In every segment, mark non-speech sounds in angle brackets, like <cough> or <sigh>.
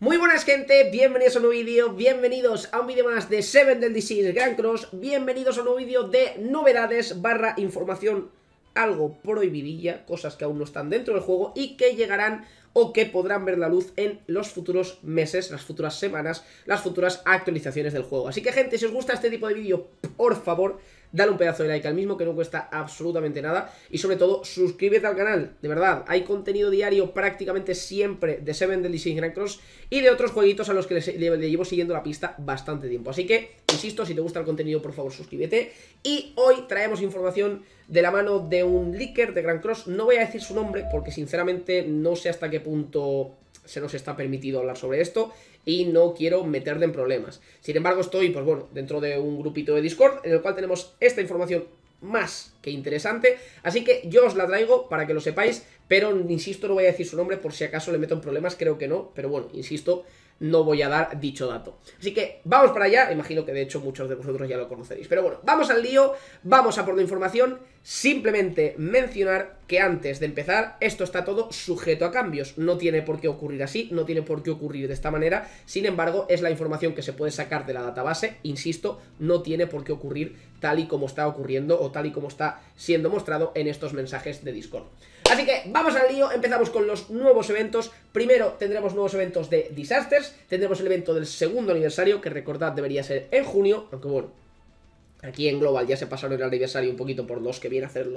Muy buenas gente, bienvenidos a un nuevo vídeo, bienvenidos a un vídeo más de Seven del Disease Grand Cross, bienvenidos a un nuevo vídeo de novedades barra información algo prohibidilla, cosas que aún no están dentro del juego y que llegarán o que podrán ver la luz en los futuros meses, las futuras semanas, las futuras actualizaciones del juego. Así que gente, si os gusta este tipo de vídeo, por favor, dale un pedazo de like al mismo que no cuesta absolutamente nada y sobre todo suscríbete al canal, de verdad, hay contenido diario prácticamente siempre de Seven Deadly Sins Grand Cross y de otros jueguitos a los que le, llevo siguiendo la pista bastante tiempo, así que insisto, si te gusta el contenido por favor suscríbete y hoy traemos información de la mano de un leaker de Grand Cross, no voy a decir su nombre porque sinceramente no sé hasta qué punto se nos está permitido hablar sobre esto y no quiero meterle en problemas. Sin embargo, estoy, pues bueno, dentro de un grupito de Discord en el cual tenemos esta información más que interesante, así que yo os la traigo para que lo sepáis, pero insisto, no voy a decir su nombre por si acaso le meto en problemas, creo que no, pero bueno, insisto, no voy a dar dicho dato. Así que vamos para allá, imagino que de hecho muchos de vosotros ya lo conoceréis. Pero bueno, vamos al lío, vamos a por la información, simplemente mencionar que antes de empezar esto está todo sujeto a cambios, no tiene por qué ocurrir así, no tiene por qué ocurrir de esta manera, sin embargo es la información que se puede sacar de la database, insisto, no tiene por qué ocurrir tal y como está ocurriendo o tal y como está siendo mostrado en estos mensajes de Discord. Así que vamos al lío, empezamos con los nuevos eventos. Primero tendremos nuevos eventos de Disasters, tendremos el evento del segundo aniversario, que recordad debería ser en junio, aunque bueno, Aquí en Global ya se pasaron el aniversario un poquito por los que viene a hacer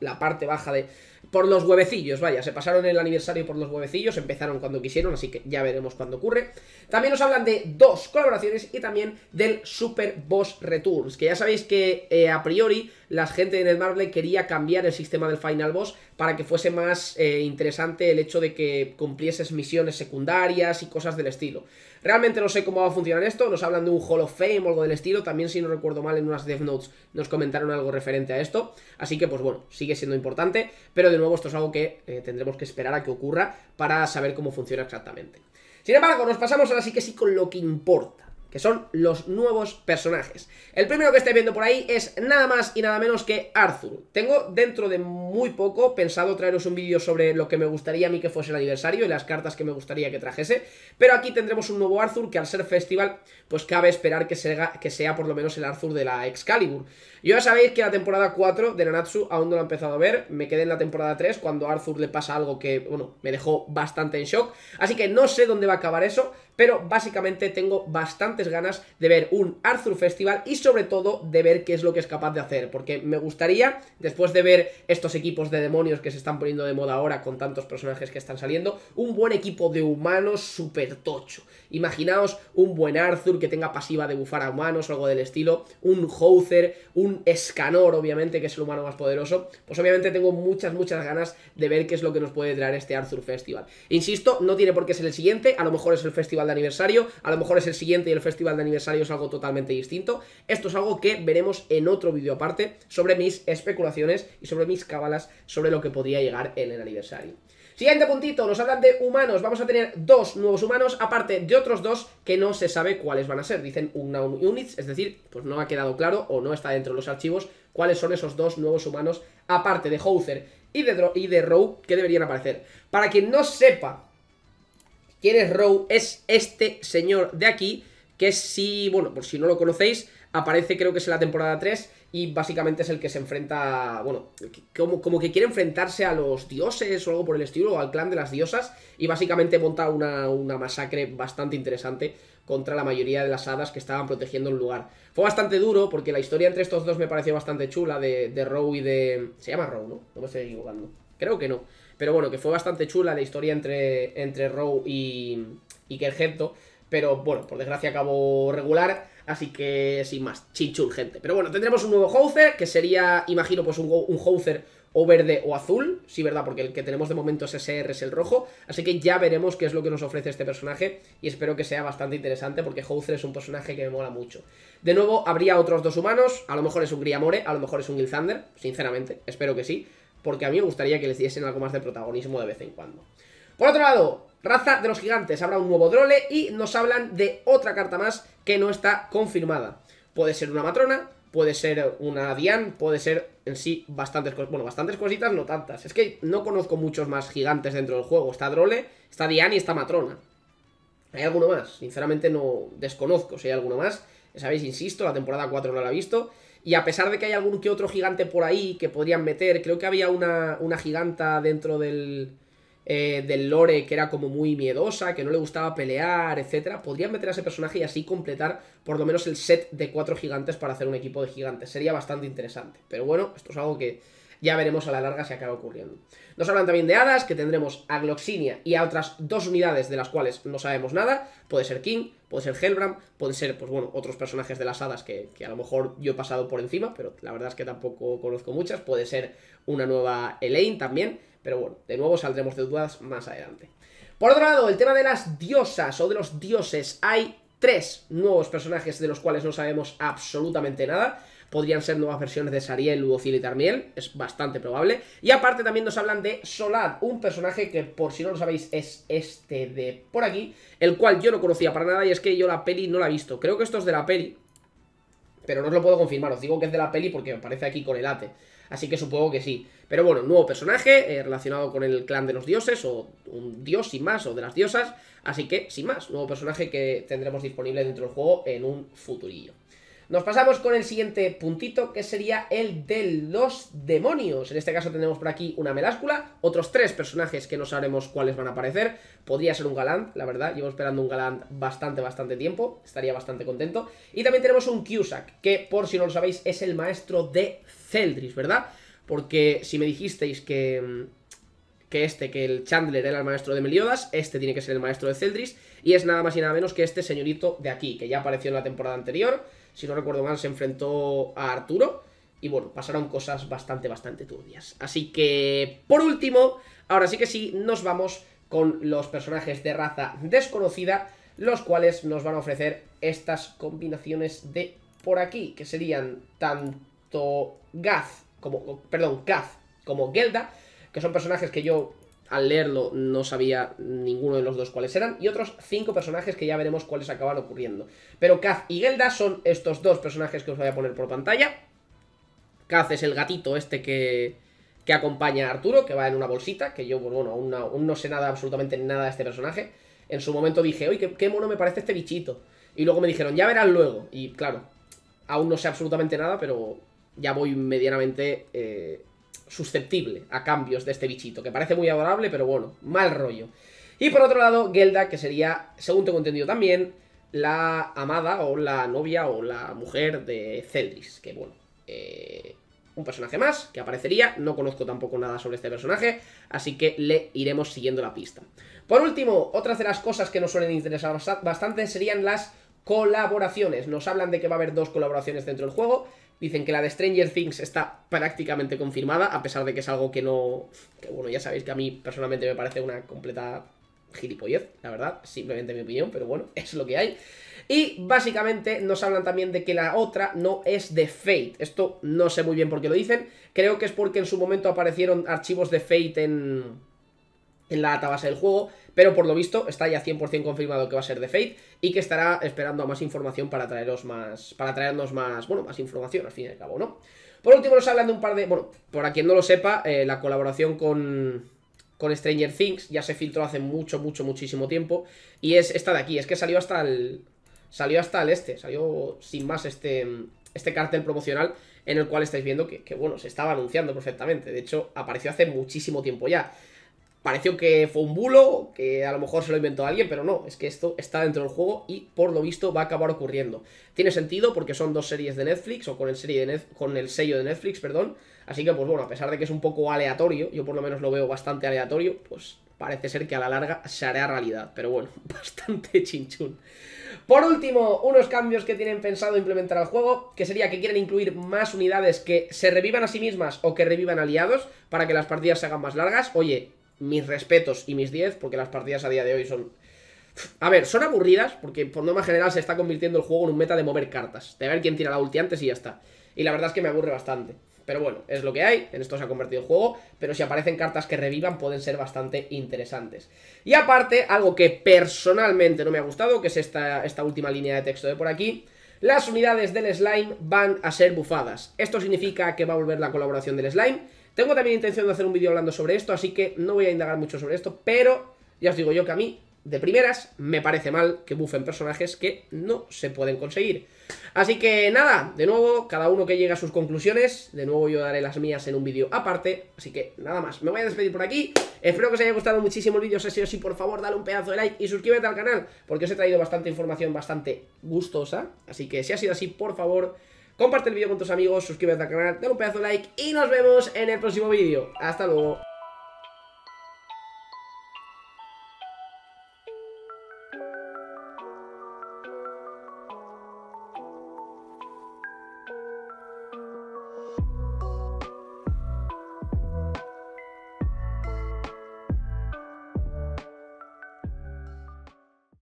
la, parte baja de... Por los huevecillos, vaya, se pasaron el aniversario por los huevecillos, empezaron cuando quisieron, así que ya veremos cuándo ocurre. También nos hablan de dos colaboraciones y también del Super Boss Returns, que ya sabéis que eh, a priori la gente de Netmarble quería cambiar el sistema del Final Boss para que fuese más eh, interesante el hecho de que cumplieses misiones secundarias y cosas del estilo. Realmente no sé cómo va a funcionar esto, nos hablan de un Hall of Fame o algo del estilo, también si no recuerdo mal en unas Death Notes nos comentaron algo referente a esto, así que pues bueno, sigue siendo importante, pero de nuevo esto es algo que eh, tendremos que esperar a que ocurra para saber cómo funciona exactamente. Sin embargo, nos pasamos ahora sí que sí con lo que importa que son los nuevos personajes. El primero que estáis viendo por ahí es nada más y nada menos que Arthur. Tengo dentro de muy poco pensado traeros un vídeo sobre lo que me gustaría a mí que fuese el aniversario y las cartas que me gustaría que trajese, pero aquí tendremos un nuevo Arthur que al ser festival, pues cabe esperar que sea, por lo menos el Arthur de la Excalibur. Yo ya sabéis que la temporada 4 de Nanatsu aún no lo he empezado a ver, me quedé en la temporada 3 cuando a Arthur le pasa algo que, bueno, me dejó bastante en shock, así que no sé dónde va a acabar eso, pero básicamente tengo bastantes ganas de ver un Arthur Festival y sobre todo de ver qué es lo que es capaz de hacer, porque me gustaría, después de ver estos equipos de demonios que se están poniendo de moda ahora con tantos personajes que están saliendo, un buen equipo de humanos súper tocho. Imaginaos un buen Arthur que tenga pasiva de bufar a humanos o algo del estilo, un Houser, un Escanor, obviamente, que es el humano más poderoso, pues obviamente tengo muchas, muchas ganas de ver qué es lo que nos puede traer este Arthur Festival. Insisto, no tiene por qué ser el siguiente, a lo mejor es el festival de aniversario, a lo mejor es el siguiente y el festival de aniversario es algo totalmente distinto. Esto es algo que veremos en otro vídeo aparte sobre mis especulaciones y sobre mis cábalas sobre lo que podría llegar en el aniversario. Siguiente puntito, nos hablan de humanos. Vamos a tener dos nuevos humanos, aparte de otros dos que no se sabe cuáles van a ser. Dicen unknown units, es decir, pues no ha quedado claro o no está dentro de los archivos cuáles son esos dos nuevos humanos, aparte de Houser y de, Dro y de que deberían aparecer. Para quien no sepa ¿Quién es Row? Es este señor de aquí, que si, bueno, por si no lo conocéis, aparece creo que es en la temporada 3 y básicamente es el que se enfrenta, bueno, como, que quiere enfrentarse a los dioses o algo por el estilo, o al clan de las diosas, y básicamente monta una, masacre bastante interesante contra la mayoría de las hadas que estaban protegiendo el lugar. Fue bastante duro porque la historia entre estos dos me pareció bastante chula, de, de Row y de... Se llama Row, ¿no? No me estoy equivocando. Creo que no. Pero bueno, que fue bastante chula la historia entre, entre Row y, y Pero bueno, por desgracia acabó regular, así que sin más, chinchul, gente. Pero bueno, tendremos un nuevo Houser, que sería, imagino, pues un, un o verde o azul, sí, ¿verdad? Porque el que tenemos de momento es SR, es el rojo, así que ya veremos qué es lo que nos ofrece este personaje y espero que sea bastante interesante porque Houser es un personaje que me mola mucho. De nuevo, habría otros dos humanos, a lo mejor es un Griamore, a lo mejor es un Gilzander, sinceramente, espero que sí, porque a mí me gustaría que les diesen algo más de protagonismo de vez en cuando. Por otro lado, Raza de los Gigantes, habrá un nuevo drole y nos hablan de otra carta más que no está confirmada. Puede ser una matrona, puede ser una Dian, puede ser en sí bastantes cositas, bueno, bastantes cositas, no tantas. Es que no conozco muchos más gigantes dentro del juego. Está drole, está Dian y está matrona. ¿Hay alguno más? Sinceramente no desconozco si hay alguno más sabéis, insisto, la temporada 4 no la he visto. Y a pesar de que hay algún que otro gigante por ahí que podrían meter, creo que había una, una giganta dentro del, eh, del lore que era como muy miedosa, que no le gustaba pelear, etcétera, podrían meter a ese personaje y así completar por lo menos el set de cuatro gigantes para hacer un equipo de gigantes. Sería bastante interesante. Pero bueno, esto es algo que ya veremos a la larga si acaba ocurriendo. Nos hablan también de hadas, que tendremos a Gloxinia y a otras dos unidades de las cuales no sabemos nada. Puede ser King, puede ser Helbram, pueden ser, pues bueno, otros personajes de las hadas que, que, a lo mejor yo he pasado por encima, pero la verdad es que tampoco conozco muchas. Puede ser una nueva Elaine también, pero bueno, de nuevo saldremos de dudas más adelante. Por otro lado, el tema de las diosas o de los dioses. Hay tres nuevos personajes de los cuales no sabemos absolutamente nada podrían ser nuevas versiones de Sariel, o y es bastante probable. Y aparte también nos hablan de Solad, un personaje que por si no lo sabéis es este de por aquí, el cual yo no conocía para nada y es que yo la peli no la he visto. Creo que esto es de la peli, pero no os lo puedo confirmar, os digo que es de la peli porque me aparece aquí con el ate. Así que supongo que sí. Pero bueno, nuevo personaje eh, relacionado con el clan de los dioses, o un dios y más, o de las diosas. Así que, sin más, nuevo personaje que tendremos disponible dentro del juego en un futurillo. Nos pasamos con el siguiente puntito, que sería el de los demonios. En este caso tenemos por aquí una meláscula, otros tres personajes que no sabremos cuáles van a aparecer. Podría ser un galán, la verdad, llevo esperando un galán bastante, bastante tiempo, estaría bastante contento. Y también tenemos un Cusack, que por si no lo sabéis es el maestro de Celdris, ¿verdad? Porque si me dijisteis que mm, que este, que el Chandler era el maestro de Meliodas, este tiene que ser el maestro de Celdris, y es nada más y nada menos que este señorito de aquí, que ya apareció en la temporada anterior, si no recuerdo mal, se enfrentó a Arturo, y bueno, pasaron cosas bastante, bastante turbias. Así que, por último, ahora sí que sí, nos vamos con los personajes de raza desconocida, los cuales nos van a ofrecer estas combinaciones de por aquí, que serían tanto Gaz, como, perdón, Gaz como Gelda, que son personajes que yo al leerlo no sabía ninguno de los dos cuáles eran, y otros cinco personajes que ya veremos cuáles acaban ocurriendo. Pero Kaz y Gelda son estos dos personajes que os voy a poner por pantalla. Kaz es el gatito este que, que acompaña a Arturo, que va en una bolsita, que yo, pues bueno, aún no, sé nada, absolutamente nada de este personaje. En su momento dije, oye, qué, mono me parece este bichito. Y luego me dijeron, ya verás luego. Y claro, aún no sé absolutamente nada, pero ya voy medianamente eh, susceptible a cambios de este bichito, que parece muy adorable, pero bueno, mal rollo. Y por otro lado, Gelda, que sería, según tengo entendido también, la amada o la novia o la mujer de Celdris, que bueno, eh, un personaje más que aparecería, no conozco tampoco nada sobre este personaje, así que le iremos siguiendo la pista. Por último, otras de las cosas que nos suelen interesar bastante serían las Colaboraciones. Nos hablan de que va a haber dos colaboraciones dentro del juego. Dicen que la de Stranger Things está prácticamente confirmada, a pesar de que es algo que no... Que bueno, ya sabéis que a mí personalmente me parece una completa gilipollez, la verdad, simplemente mi opinión, pero bueno, <laughs> es lo que hay. Y básicamente nos hablan también de que la otra no es de Fate. Esto no sé muy bien por qué lo dicen. Creo que es porque en su momento aparecieron archivos de Fate en en la data base del juego, pero por lo visto está ya 100% confirmado que va a ser de Fate y que estará esperando a más información para traeros más, para traernos más, bueno, más información al fin y al cabo, ¿no? Por último nos hablan de un par de, bueno, para quien no lo sepa, eh, la colaboración con, con Stranger Things ya se filtró hace mucho, mucho, muchísimo tiempo y es esta de aquí, es que salió hasta el, salió hasta el este, salió sin más este, este cartel promocional en el cual estáis viendo que bueno, se estaba anunciando perfectamente, de hecho apareció hace muchísimo tiempo ya pareció que fue un bulo, que a lo mejor se lo inventó alguien, pero no, es que esto está dentro del juego y por lo visto va a acabar ocurriendo. Tiene sentido porque son dos series de Netflix, o con el, serie con el sello de Netflix, perdón, así que pues bueno, a pesar de que es un poco aleatorio, yo por lo menos lo veo bastante aleatorio, pues parece ser que a la larga se hará realidad, pero bueno, <laughs> bastante chinchún. Por último, unos cambios que tienen pensado implementar al juego, que sería que quieren incluir más unidades que se revivan a sí mismas o que revivan aliados para que las partidas se hagan más largas. Oye, mis respetos y mis 10, porque las partidas a día de hoy son... A ver, son aburridas, porque por norma general se está convirtiendo el juego en un meta de mover cartas, de ver quién tira la ulti antes y ya está. Y la verdad es que me aburre bastante. Pero bueno, es lo que hay, en esto se ha convertido el juego, pero si aparecen cartas que revivan pueden ser bastante interesantes. Y aparte, algo que personalmente no me ha gustado, que es esta, esta última línea de texto de por aquí, las unidades del slime van a ser bufadas. Esto significa que va a volver la colaboración del slime, tengo también intención de hacer un vídeo hablando sobre esto, así que no voy a indagar mucho sobre esto, pero ya os digo yo que a mí, de primeras, me parece mal que bufen personajes que no se pueden conseguir. Así que nada, de nuevo, cada uno que llegue a sus conclusiones, de nuevo yo daré las mías en un vídeo aparte, así que nada más, me voy a despedir por aquí, espero que os haya gustado muchísimo el vídeo, si así por favor dale un pedazo de like y suscríbete al canal, porque os he traído bastante información bastante gustosa, así que si ha sido así, por favor Comparte el vídeo con tus amigos, suscríbete al canal, dale un pedazo de like y nos vemos en el próximo vídeo. Hasta luego.